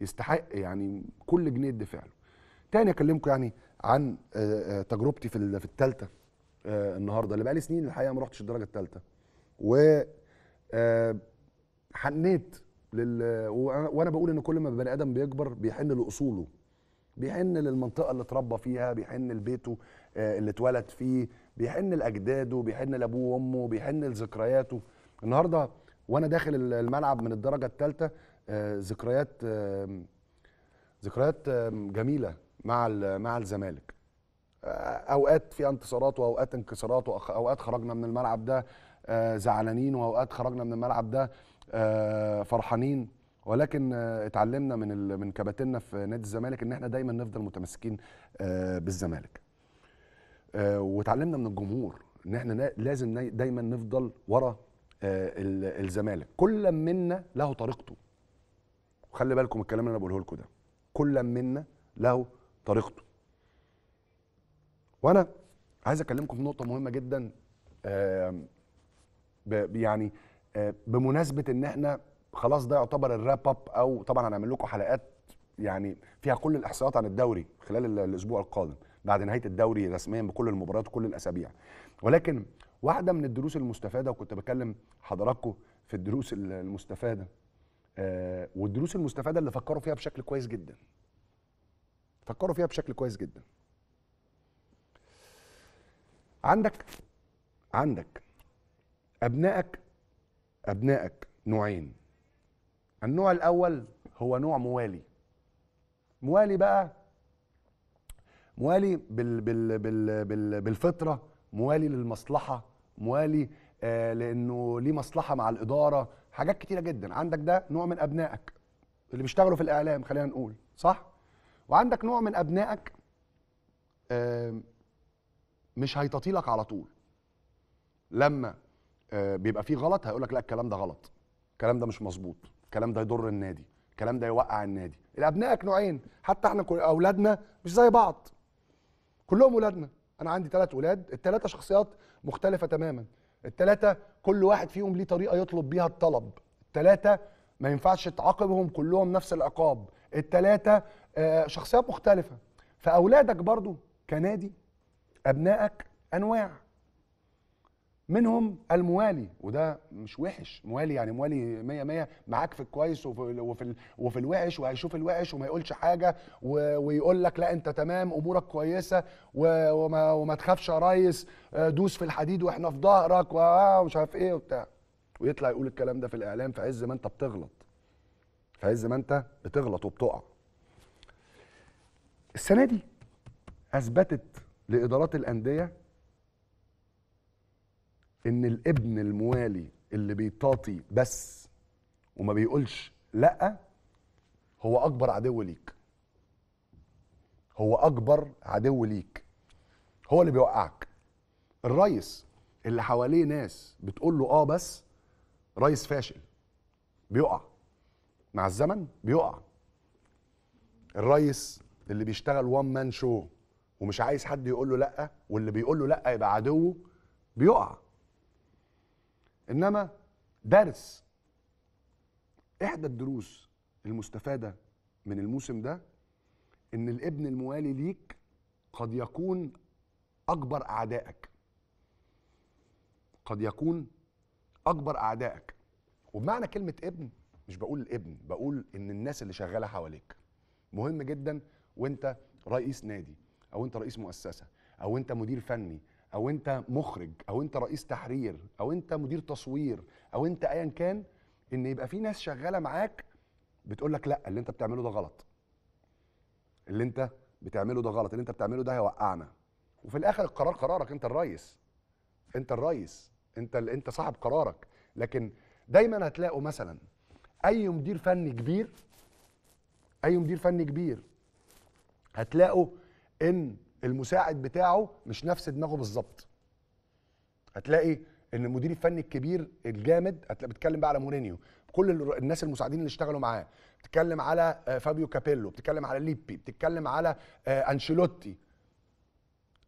يستحق يعني كل جنيه ادي له تاني اكلمكم يعني عن آه، آه، تجربتي في في الثالثه آه، النهارده اللي بقالي سنين الحقيقه ما رحتش الدرجه الثالثه و حنيت لل... وانا بقول ان كل ما بني ادم بيكبر بيحن لاصوله بيحن للمنطقه اللي اتربى فيها بيحن لبيته اللي اتولد فيه بيحن لاجداده بيحن لابوه وامه بيحن لذكرياته النهارده وانا داخل الملعب من الدرجه الثالثه آه، ذكريات ذكريات جميله مع مع الزمالك آه، اوقات في انتصارات واوقات انكسارات واوقات خرجنا من الملعب ده آه، زعلانين واوقات خرجنا من الملعب ده فرحانين ولكن اتعلمنا من من كباتننا في نادي الزمالك ان احنا دايما نفضل متمسكين بالزمالك وتعلمنا من الجمهور ان احنا لازم دايما نفضل ورا الزمالك كل منا له طريقته وخلي بالكم الكلام اللي انا بقوله لكم ده كل منا له طريقته وانا عايز اكلمكم في نقطه مهمه جدا يعني بمناسبه ان احنا خلاص ده يعتبر الراب اب او طبعا هنعمل لكم حلقات يعني فيها كل الاحصائيات عن الدوري خلال الاسبوع القادم بعد نهايه الدوري رسميا بكل المباريات وكل الاسابيع ولكن واحده من الدروس المستفاده وكنت بكلم حضراتكم في الدروس المستفاده آه، والدروس المستفاده اللي فكروا فيها بشكل كويس جدا فكروا فيها بشكل كويس جدا عندك عندك ابنائك ابنائك نوعين النوع الاول هو نوع موالي موالي بقى موالي بال بال بال بال بالفطره موالي للمصلحه موالي آه لانه ليه مصلحه مع الاداره حاجات كتيره جدا عندك ده نوع من ابنائك اللي بيشتغلوا في الاعلام خلينا نقول صح وعندك نوع من ابنائك مش هيتطيلك على طول لما آه، بيبقى فيه غلط هيقول لك لا الكلام ده غلط الكلام ده مش مظبوط الكلام ده يضر النادي الكلام ده يوقع النادي الابنائك نوعين حتى احنا اولادنا مش زي بعض كلهم اولادنا انا عندي ثلاث اولاد الثلاثه شخصيات مختلفه تماما التلاتة كل واحد فيهم ليه طريقه يطلب بيها الطلب التلاتة ما ينفعش تعاقبهم كلهم نفس العقاب التلاتة آه، شخصيات مختلفه فاولادك برضو كنادي ابنائك انواع منهم الموالي وده مش وحش موالي يعني موالي 100 100 معاك في الكويس وفي وفي, وفي الوحش وهيشوف الوحش وما يقولش حاجه ويقول لك لا انت تمام امورك كويسه وما وما تخافش يا ريس آه، دوس في الحديد واحنا في ظهرك آه، ومش عارف ايه وبتاع ويطلع يقول الكلام ده في الاعلام في عز ما انت بتغلط في عز ما انت بتغلط وبتقع السنه دي اثبتت لادارات الانديه ان الابن الموالي اللي بيطاطي بس وما بيقولش لا هو اكبر عدو ليك هو اكبر عدو ليك هو اللي بيوقعك الريس اللي حواليه ناس بتقول له اه بس ريس فاشل بيقع مع الزمن بيقع الريس اللي بيشتغل وان مان شو ومش عايز حد يقول له لا واللي بيقول له لا يبقى عدوه بيقع انما درس احدى الدروس المستفاده من الموسم ده ان الابن الموالي ليك قد يكون اكبر اعدائك قد يكون اكبر اعدائك وبمعنى كلمه ابن مش بقول الابن بقول ان الناس اللي شغاله حواليك مهم جدا وانت رئيس نادي او انت رئيس مؤسسه او انت مدير فني او انت مخرج او انت رئيس تحرير او انت مدير تصوير او انت ايا كان ان يبقى في ناس شغاله معاك بتقول لك لا اللي انت بتعمله ده غلط اللي انت بتعمله ده غلط اللي انت بتعمله ده هيوقعنا وفي الاخر القرار قرارك انت الريس انت الريس انت اللي انت صاحب قرارك لكن دايما هتلاقوا مثلا اي مدير فني كبير اي مدير فني كبير هتلاقوا ان المساعد بتاعه مش نفس دماغه بالظبط هتلاقي ان المدير الفني الكبير الجامد هتلاقي بتكلم بقى على مورينيو كل الناس المساعدين اللي اشتغلوا معاه بتتكلم على آه، فابيو كابيلو بتتكلم على ليبي بتتكلم على آه، انشيلوتي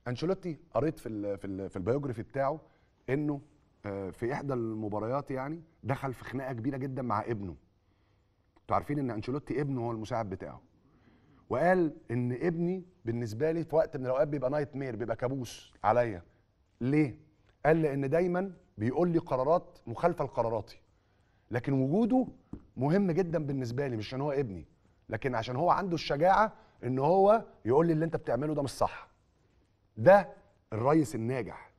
انشيلوتي قريت في الـ في, الـ في البيوجرافي بتاعه انه آه، في احدى المباريات يعني دخل في خناقه كبيره جدا مع ابنه انتوا عارفين ان انشيلوتي ابنه هو المساعد بتاعه وقال ان ابني بالنسبه لي في وقت من الاوقات بيبقى نايت مير بيبقى كابوس عليا ليه قال لان دايما بيقول لي قرارات مخالفه لقراراتي لكن وجوده مهم جدا بالنسبه لي مش عشان هو ابني لكن عشان هو عنده الشجاعه ان هو يقول لي اللي انت بتعمله ده مش صح ده الريس الناجح